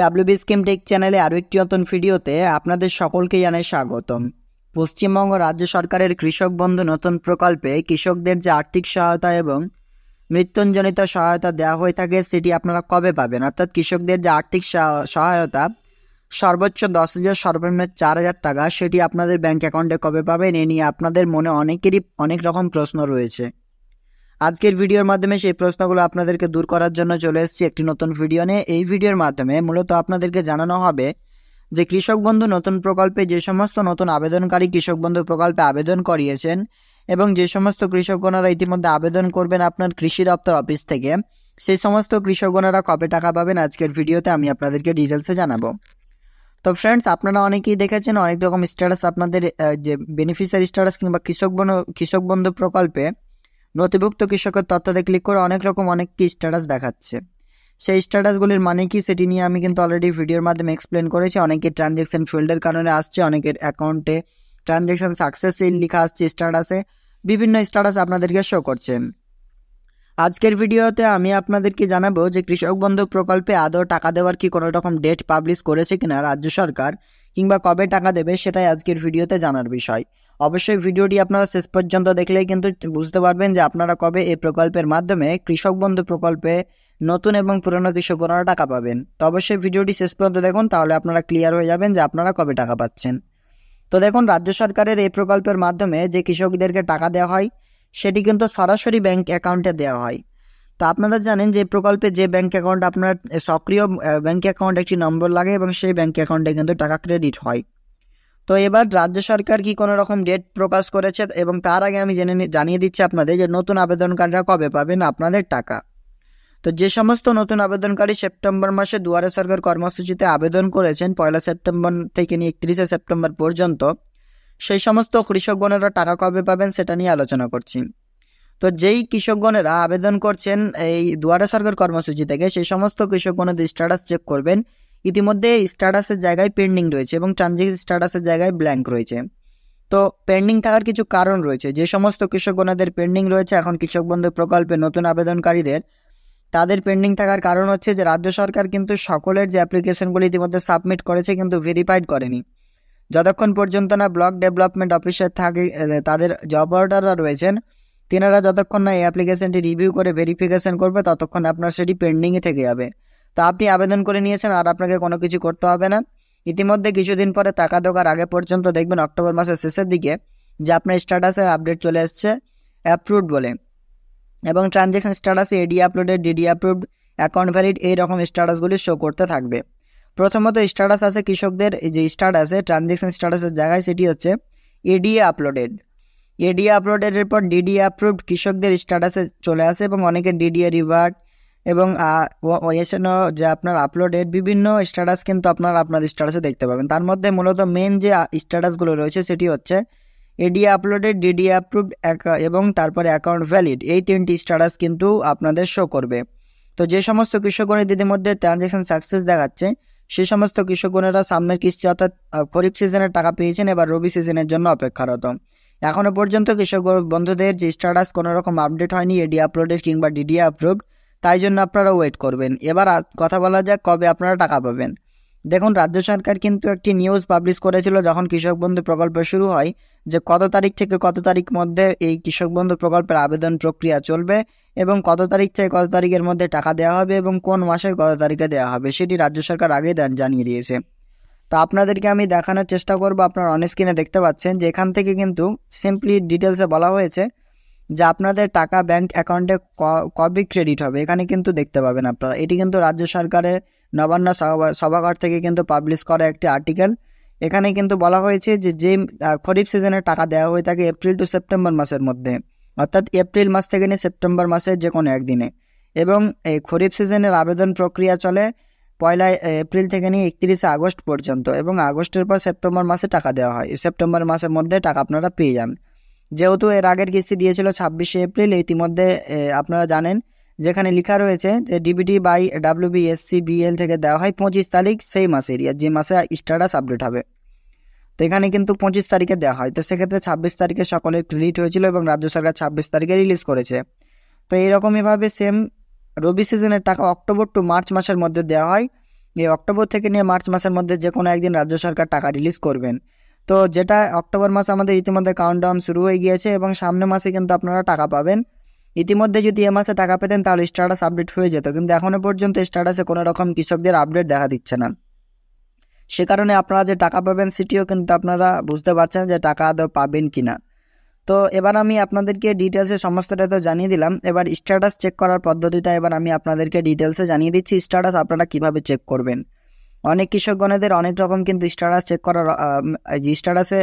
WB take চ্যানেলে আরও একটি নতুন ভিডিওতে আপনাদের সকলকে জানাই স্বাগতম পশ্চিমবঙ্গ রাজ্য সরকারের কৃষক বন্ধু নতুন প্রকল্পে কৃষকদের যে আর্থিক সহায়তা এবং মৃত্যুঞ্জনিত সহায়তা দেওয়া হয়ে থাকে সেটি আপনারা কবে পাবেন অর্থাৎ কৃষকদের যে আর্থিক সহায়তা সর্বোচ্চ দশ হাজার সর্বনিম্ন চার হাজার টাকা সেটি আপনাদের ব্যাঙ্ক অ্যাকাউন্টে কবে পাবেন এ নিয়ে আপনাদের মনে অনেকেরই অনেক রকম প্রশ্ন রয়েছে আজকের ভিডিওর মাধ্যমে সেই প্রশ্নগুলো আপনাদেরকে দূর করার জন্য চলে এসেছি একটি নতুন ভিডিও নিয়ে এই ভিডিওর মাধ্যমে মূলত আপনাদেরকে জানানো হবে যে কৃষক বন্ধু নতুন প্রকল্পে যে সমস্ত নতুন আবেদনকারী কৃষক বন্ধু প্রকল্পে আবেদন করিয়েছেন এবং যে সমস্ত কৃষকগণেরা ইতিমধ্যে আবেদন করবেন আপনার কৃষি দপ্তর অফিস থেকে সেই সমস্ত কৃষকগণেরা কবে টাকা পাবেন আজকের ভিডিওতে আমি আপনাদেরকে ডিটেলসে জানাবো তো ফ্রেন্ডস আপনারা অনেকেই দেখেছেন অনেক রকম স্ট্যাটাস আপনাদের যে বেনিফিশিয়ারি স্ট্যাটাস কিংবা কৃষক বন্ধু কৃষক বন্ধু প্রকল্পে নথিভুক্ত কৃষকের তথ্যতে ক্লিক করে অনেক রকম অনেক কি স্ট্যাটাস দেখাচ্ছে সেই স্ট্যাটাসগুলির মানে কি সেটি নিয়ে আমি কিন্তু অলরেডি ভিডিওর মাধ্যমে এক্সপ্লেন করেছি অনেকে ট্রানজ্যাকশন ফিল্ডের কারণে আসছে অনেকের অ্যাকাউন্টে ট্রানজ্যাকশন সাকসেসফুল লেখা আসছে স্ট্যাটাসে বিভিন্ন স্ট্যাটাস আপনাদেরকে শো করছেন আজকের ভিডিওতে আমি আপনাদেরকে জানাবো যে কৃষক বন্ধু প্রকল্পে আদৌ টাকা দেওয়ার কি কোনো রকম ডেট পাবলিশ করেছে কিনা রাজ্য সরকার কিংবা কবে টাকা দেবে সেটাই আজকের ভিডিওতে জানার বিষয় অবশ্যই ভিডিওটি আপনারা শেষ পর্যন্ত দেখলে কিন্তু বুঝতে পারবেন যে আপনারা কবে এই প্রকল্পের মাধ্যমে কৃষক বন্ধু প্রকল্পে নতুন এবং পুরনো কৃষকরা টাকা পাবেন তো অবশ্যই ভিডিওটি শেষ পর্যন্ত দেখুন তাহলে আপনারা ক্লিয়ার হয়ে যাবেন যে আপনারা কবে টাকা পাচ্ছেন তো দেখুন রাজ্য সরকারের এই প্রকল্পের মাধ্যমে যে কৃষকদেরকে টাকা দেওয়া হয় সেটি কিন্তু সরাসরি ব্যাংক অ্যাকাউন্টে দেওয়া হয় তো আপনারা জানেন যে প্রকল্পে যে ব্যাঙ্ক অ্যাকাউন্ট আপনার সক্রিয় ব্যাঙ্ক অ্যাকাউন্ট একটি নম্বর লাগে এবং সেই ব্যাঙ্ক অ্যাকাউন্টে কিন্তু টাকা ক্রেডিট হয় তো এবার রাজ্য সরকার কি কোনো রকম ডেট প্রকাশ করেছে এবং তার আগে আমি জেনে জানিয়ে দিচ্ছি আপনাদের যে নতুন আবেদনকারীরা কবে পাবেন আপনাদের টাকা তো যে সমস্ত নতুন আবেদনকারী সেপ্টেম্বর মাসে দুয়ারে সরকার কর্মসূচিতে আবেদন করেছেন পয়লা সেপ্টেম্বর থেকে নিয়ে একত্রিশে সেপ্টেম্বর পর্যন্ত সেই সমস্ত কৃষকগণেরা টাকা কবে পাবেন সেটা নিয়ে আলোচনা করছি তো যেই কৃষকগণেরা আবেদন করছেন এই দুয়ারে সরকার কর্মসূচি থেকে সেই সমস্ত কৃষকগণের স্ট্যাটাস চেক করবেন ইতিমধ্যে স্ট্যাটাসের জায়গায় পেন্ডিং রয়েছে এবং ট্রানজিট স্ট্যাটাসের জায়গায় ব্ল্যাঙ্ক রয়েছে তো পেন্ডিং থাকার কিছু কারণ রয়েছে যে সমস্ত কৃষকগণদের পেন্ডিং রয়েছে এখন কৃষক বন্ধু প্রকল্পে নতুন আবেদনকারীদের তাদের পেন্ডিং থাকার কারণ হচ্ছে যে রাজ্য সরকার কিন্তু সকলের যে অ্যাপ্লিকেশনগুলি ইতিমধ্যে সাবমিট করেছে কিন্তু ভেরিফাইড করেনি যতক্ষণ পর্যন্ত না ব্লক ডেভেলপমেন্ট অফিসার থাকে তাদের জব অর্ডাররা রয়েছেন তেনারা যতক্ষণ না এই অ্যাপ্লিকেশনটি রিভিউ করে ভেরিফিকেশন করবে ততক্ষণ আপনার সেটি পেন্ডিংয়ে থেকে যাবে তো আপনি আবেদন করে নিয়েছেন আর আপনাকে কোনো কিছু করতে হবে না ইতিমধ্যে কিছুদিন পরে টাকা দোকার আগে পর্যন্ত দেখবেন অক্টোবর মাসের শেষের দিকে যে আপনার স্ট্যাটাসের আপডেট চলে এসছে অ্যাপ্রুভড বলে এবং ট্রানজ্যাকশন স্ট্যাটাসে AD uploaded DD approved account valid এই রকম স্ট্যাটাসগুলি শো করতে থাকবে প্রথমত স্ট্যাটাস আছে কৃষকদের যে স্ট্যাটাসে ট্রানজ্যাকশন স্ট্যাটাসের জায়গায় সেটি হচ্ছে এডিএ আপলোডেড এডি আপলোডের এরপর ডিডি অ্যাপ্রুভড কৃষকদের স্ট্যাটাসে চলে আসে এবং অনেকে ডিডিএ রিভার্ট এবং ওয়েশনও যে আপনার আপলোডের বিভিন্ন স্ট্যাটাস কিন্তু আপনার আপনার স্ট্যাটাসে দেখতে পাবেন তার মধ্যে মূলত মেন যে স্ট্যাটাসগুলো রয়েছে সেটি হচ্ছে এডি আপলোডেড ডিডি অ্যাপ্রুভড এবং তারপরে অ্যাকাউন্ট ভ্যালিড এই তিনটি স্ট্যাটাস কিন্তু আপনাদের শো করবে তো যে সমস্ত কৃষকগণের মধ্যে ট্রানজ্যাকশন সাকসেস দেখাচ্ছে সে সমস্ত কৃষকগণেরা সামনের কিস্তি অর্থাৎ খরিফ সিজনের টাকা পেয়েছেন এবার রবি সিজনের জন্য অপেক্ষারত এখনও পর্যন্ত কৃষক বন্ধুদের যে স্ট্যাটাস কোনো রকম আপডেট হয়নি এডি আপলোডেড কিংবা ডিডি আপলোড তাই জন্য আপনারা ওয়েট করবেন এবার কথা বলা যাক কবে আপনারা টাকা পাবেন দেখুন রাজ্য সরকার কিন্তু একটি নিউজ পাবলিশ করেছিল যখন কৃষক বন্ধু প্রকল্প শুরু হয় যে কত তারিখ থেকে কত তারিখ মধ্যে এই কৃষক বন্ধু প্রকল্পের আবেদন প্রক্রিয়া চলবে এবং কত তারিখ থেকে কত তারিখের মধ্যে টাকা দেওয়া হবে এবং কোন মাসের কত তারিখে দেওয়া হবে সেটি রাজ্য সরকার আগেই জানিয়ে দিয়েছে তো আপনাদেরকে আমি দেখানোর চেষ্টা করব আপনার অন স্ক্রিনে দেখতে পাচ্ছেন যে এখান থেকে কিন্তু সিম্পলি ডিটেলসে বলা হয়েছে যে আপনাদের টাকা ব্যাংক অ্যাকাউন্টে কবে ক্রেডিট হবে এখানে কিন্তু দেখতে পাবেন আপনারা এটি কিন্তু রাজ্য সরকারের নবান্ন সভাঘর থেকে কিন্তু পাবলিশ করা একটি আর্টিকেল এখানে কিন্তু বলা হয়েছে যে যে খরিফ সিজনে টাকা দেওয়া হয়ে থাকে এপ্রিল টু সেপ্টেম্বর মাসের মধ্যে অর্থাৎ এপ্রিল মাস থেকে নিয়ে সেপ্টেম্বর মাসের যে কোনো একদিনে এবং এই খরিফ সিজনের আবেদন প্রক্রিয়া চলে পয়লা এপ্রিল থেকে নিয়ে একত্রিশে আগস্ট পর্যন্ত এবং আগস্টের পর সেপ্টেম্বর মাসে টাকা দেওয়া হয় সেপ্টেম্বর মাসের মধ্যে টাকা আপনারা পেয়ে যান যেহেতু এর আগের কিস্তি দিয়েছিল ছাব্বিশে এপ্রিল ইতিমধ্যে আপনারা জানেন যেখানে লেখা রয়েছে যে ডিবিডি বাই ডাব্লিউবিএসসি বিএল থেকে দেওয়া হয় পঁচিশ তারিখ সেই মাসের যে মাসে স্ট্যাটাস আপডেট হবে তো এখানে কিন্তু পঁচিশ তারিখে দেওয়া হয় তো সেক্ষেত্রে ছাব্বিশ তারিখে সকলের ক্রেডিট হয়েছিল এবং রাজ্য সরকার ছাব্বিশ তারিখে রিলিজ করেছে তো এইরকমইভাবে সেম রবি সিজনের টাকা অক্টোবর টু মার্চ মাসের মধ্যে দেওয়া হয় এই অক্টোবর থেকে নিয়ে মার্চ মাসের মধ্যে যে কোনো একদিন রাজ্য সরকার টাকা রিলিজ করবেন তো যেটা অক্টোবর মাস আমাদের ইতিমধ্যে কাউন্টডাউন শুরু হয়ে গিয়েছে এবং সামনে মাসে কিন্তু আপনারা টাকা পাবেন ইতিমধ্যে যদি এ মাসে টাকা পেতেন তাহলে স্ট্যাটাস আপডেট হয়ে যেত কিন্তু এখনও পর্যন্ত স্ট্যাটাসে কোনো রকম কৃষকদের আপডেট দেখা দিচ্ছে না সে কারণে আপনারা যে টাকা পাবেন সেটিও কিন্তু আপনারা বুঝতে পারছেন যে টাকা আদৌ পাবেন কি না তো এবার আমি আপনাদেরকে ডিটেলসে সমস্তটা তো জানিয়ে দিলাম এবার স্ট্যাটাস চেক করার পদ্ধতিটা এবার আমি আপনাদেরকে ডিটেলসে জানিয়ে দিচ্ছি স্ট্যাটাস আপনারা কিভাবে চেক করবেন অনেক কৃষকগণেদের অনেক রকম কিন্তু স্ট্যাটাস চেক করার স্ট্যাটাসে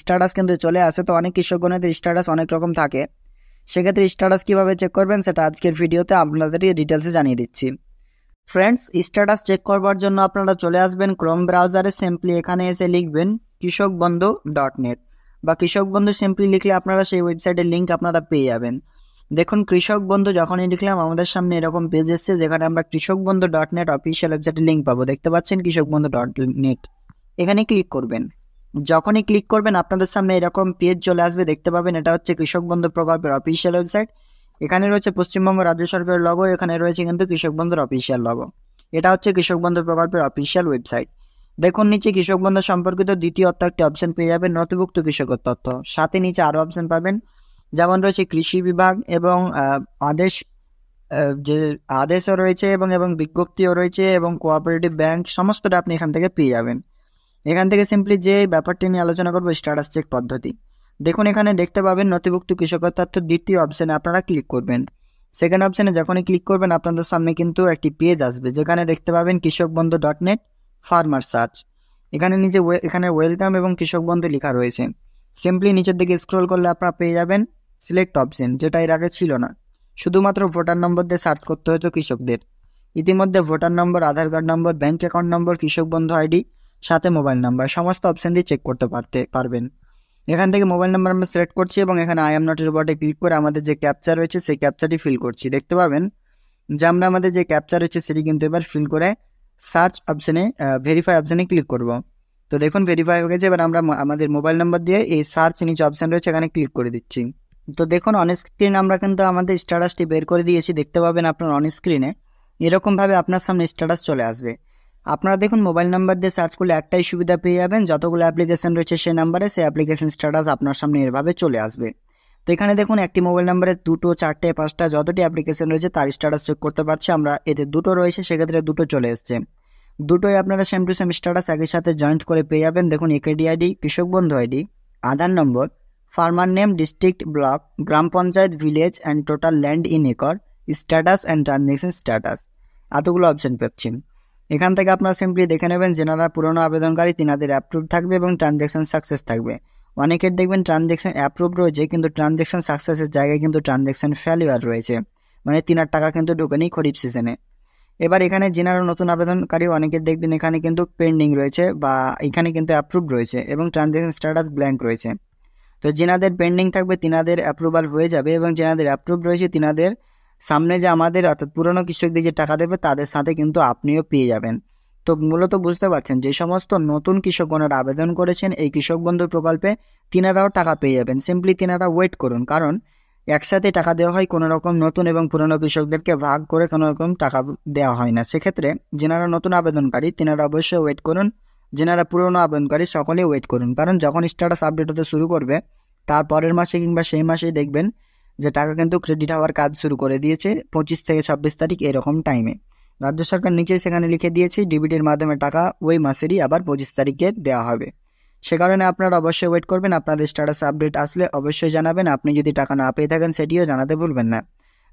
স্ট্যাটাস কিন্তু চলে আসে তো অনেক কৃষকগণেদের স্ট্যাটাস অনেক রকম থাকে সেক্ষেত্রে স্ট্যাটাস কীভাবে চেক করবেন সেটা আজকের ভিডিওতে আপনাদেরকে ডিটেলসে জানিয়ে দিচ্ছি ফ্রেন্ডস স্ট্যাটাস চেক করবার জন্য আপনারা চলে আসবেন ক্রোম ব্রাউজারে সিম্পলি এখানে এসে লিখবেন কৃষক বন্ধু ডট নেট বা কৃষক বন্ধু সিম্পলি লিখলে আপনারা সেই ওয়েবসাইটের লিঙ্ক আপনারা পেয়ে যাবেন দেখুন কৃষক বন্ধু যখনই লিখলাম আমাদের সামনে এরকম পেজ এসছে যেখানে আমরা Krishak Bandhu dot net official ওয়েবসাইটের লিঙ্ক পাবো দেখতে পাচ্ছেন কৃষক বন্ধু ডট নেট এখানে ক্লিক করবেন যখনই ক্লিক করবেন আপনাদের সামনে এরকম পেজ চলে আসবে দেখতে পাবেন এটা হচ্ছে কৃষক বন্ধু প্রকল্পের অফিসিয়াল ওয়েবসাইট এখানে রয়েছে পশ্চিমবঙ্গ রাজ্য সরকারের লগো এখানে রয়েছে কিন্তু কৃষক বন্ধুর অফিসিয়াল লগো এটা হচ্ছে কৃষক বন্ধু প্রকল্পের অফিসিয়াল ওয়েবসাইট দেখুন নিচে কৃষক বন্ধু সম্পর্কিত দ্বিতীয় অর্থ একটি অপশন পেয়ে যাবেন নথিভুক্ত কৃষকের তথ্য সাথে নিচে আরও অপশন পাবেন যেমন রয়েছে কৃষি বিভাগ এবং আদেশ যে আদেশও রয়েছে এবং এবং বিজ্ঞপ্তিও রয়েছে এবং কোঅপারেটিভ ব্যাংক সমস্তটা আপনি এখান থেকে পেয়ে যাবেন এখান থেকে সিম্পলি যে ব্যাপারটি নিয়ে আলোচনা করবো স্ট্যাটাস চেক পদ্ধতি দেখুন এখানে দেখতে পাবেন নথিভুক্ত কৃষকের তথ্য দ্বিতীয় অপশানে আপনারা ক্লিক করবেন সেকেন্ড অপশানে যখনই ক্লিক করবেন আপনাদের সামনে কিন্তু একটি পেজ আসবে যেখানে দেখতে পাবেন কৃষক Bandhu dot net farmer search এখানে নিচে এখানে ওয়েলকাম এবং কৃষক বন্ধু লেখা রয়েছে সিম্পলি নিচের দিকে স্ক্রল করলে আপনারা পেয়ে যাবেন সিলেক্ট অপশন যেটা এর আগে ছিল না শুধুমাত্র ভোটার নম্বর দিয়ে সার্চ করতে হতো কৃষকদের ইতিমধ্যে voter number Aadhaar card number bank account number Krishak Bandhu ID সাথে মোবাইল নাম্বার সমস্ত অপশন দিয়ে চেক করতে পারতে পারবেন এখান থেকে মোবাইল নাম্বার আমরা সিলেক্ট করছি এবং এখানে আই এম নট রোবটে ক্লিক করে আমাদের যে ক্যাপচার রয়েছে সেই ক্যাপচারটি ফিল করছি দেখতে পাবেন যে আমরা আমাদের যে ক্যাপচার রয়েছে সেটি কিন্তু এবার ফিল করে সার্চ অপশানে ভেরিফাই অপশানে ক্লিক করব তো দেখুন ভেরিফাই হয়ে গেছে এবার আমরা আমাদের মোবাইল নাম্বার দিয়ে এই সার্চ নিচে অপশান রয়েছে এখানে ক্লিক করে দিচ্ছি তো দেখুন অন স্ক্রিন আমরা কিন্তু আমাদের স্ট্যাটাসটি বের করে দিয়েছি দেখতে পাবেন আপনার অন স্ক্রিনে এরকমভাবে আপনার সামনে স্ট্যাটাস চলে আসবে আপনারা দেখুন মোবাইল নাম্বার দিয়ে সার্চ করলে একটাই সুবিধা পেয়ে যাবেন যতগুলো অ্যাপ্লিকেশান রয়েছে সেই নাম্বারে সেই অ্যাপ্লিকেশান স্ট্যাটাস আপনার সামনে এভাবে চলে আসবে তো এখানে দেখুন একটি মোবাইল নাম্বারে দুটো চারটে পাঁচটা যতটি অ্যাপ্লিকেশন রয়েছে তার স্ট্যাটাস চেক করতে পারছি আমরা এতে দুটো রয়েছে সেক্ষেত্রে দুটো চলে এসছে দুটোই আপনারা সেম টু সেম স্ট্যাটাস একই সাথে জয়েন্ট করে পেয়ে যাবেন দেখুন AKD ID Krishak Bandhu ID Aadhaar number farmer name district block গ্রাম panchayat village and total land in acre status and transaction status এতগুলো অপশন পাচ্ছি এখান থেকে আপনারা সিম্পলি দেখে নেবেন যেনারা পুরনো আবেদনকারী তিনাদের অ্যাপ্রুভ থাকবে এবং ট্রানজ্যাকশন সাকসেস থাকবে অনেকের দেখবেন ট্রানজ্যাকশান অ্যাপ্রুভ রয়েছে কিন্তু ট্রানজ্যাকশান সাকসেসের জায়গায় কিন্তু ট্রানজ্যাকশান ফেলিওর রয়েছে মানে তিনার টাকা কিন্তু ঢোকেনি খরিফ সিজনে এবার এখানে যেনারা নতুন আবেদনকারী অনেকে দেখবেন এখানে কিন্তু পেন্ডিং রয়েছে বা এখানে কিন্তু অ্যাপ্রুভ রয়েছে এবং ট্রানজ্যাকশন স্ট্যাটাস ব্ল্যাঙ্ক রয়েছে তো যেনাদের পেন্ডিং থাকবে তিনাদের অ্যাপ্রুভাল হয়ে যাবে এবং যেনাদের অ্যাপ্রুভ রয়েছে তিনাদের সামনে যে আমাদের অর্থাৎ পুরনো কৃষকদের যে টাকা দেবে তাদের সাথে কিন্তু আপনিও পেয়ে যাবেন তো মূলত বুঝতে পারছেন যে সমস্ত নতুন কৃষকগণের আবেদন করেছেন এই কৃষক বন্ধু প্রকল্পে তিনারাও টাকা পেয়ে যাবেন সিম্পলি তিনারা ওয়েট করুন কারণ একসাথে টাকা দেওয়া হয় কোনো রকম নতুন এবং পুরনো কৃষকদেরকে ভাগ করে কোনো রকম টাকা দেওয়া হয় না সেক্ষেত্রে যেনারা নতুন আবেদনকারী তেনারা অবশ্যই ওয়েট করুন যেনারা পুরনো আবেদনকারী সকলেই ওয়েট করুন কারণ যখন স্ট্যাটাস আপডেট হতে শুরু করবে তার পরের মাসে কিংবা সেই মাসেই দেখবেন যে টাকা কিন্তু ক্রেডিট হওয়ার কাজ শুরু করে দিয়েছে পঁচিশ থেকে ছাব্বিশ তারিখ এরকম টাইমে রাজ্য সরকার নিচে সেখানে লিখে দিয়েছে ডিবিটির মাধ্যমে টাকা ওই মাসেরই আবার পঁচিশ তারিখে দেওয়া হবে সে কারণে আপনারা অবশ্যই ওয়েট করবেন আপনাদের স্ট্যাটাস আপডেট আসলে অবশ্যই জানাবেন আপনি যদি টাকা না পেয়ে থাকেন সেটিও জানাতে ভুলবেন না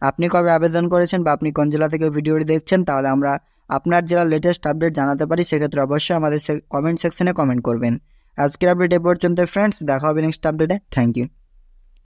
আপনি কবে আবেদন করেছেন বা আপনি কোন জেলা থেকে ভিডিওটি দেখছেন তাহলে আমরা আপনার জেলার লেটেস্ট আপডেট জানাতে পারি সেক্ষেত্রে অবশ্যই আমাদের কমেন্ট সেকশনে কমেন্ট করবেন আজকের আপডেট এ পর্যন্ত ফ্রেন্ডস দেখা হবে নেক্সট আপডেটে থ্যাংক ইউ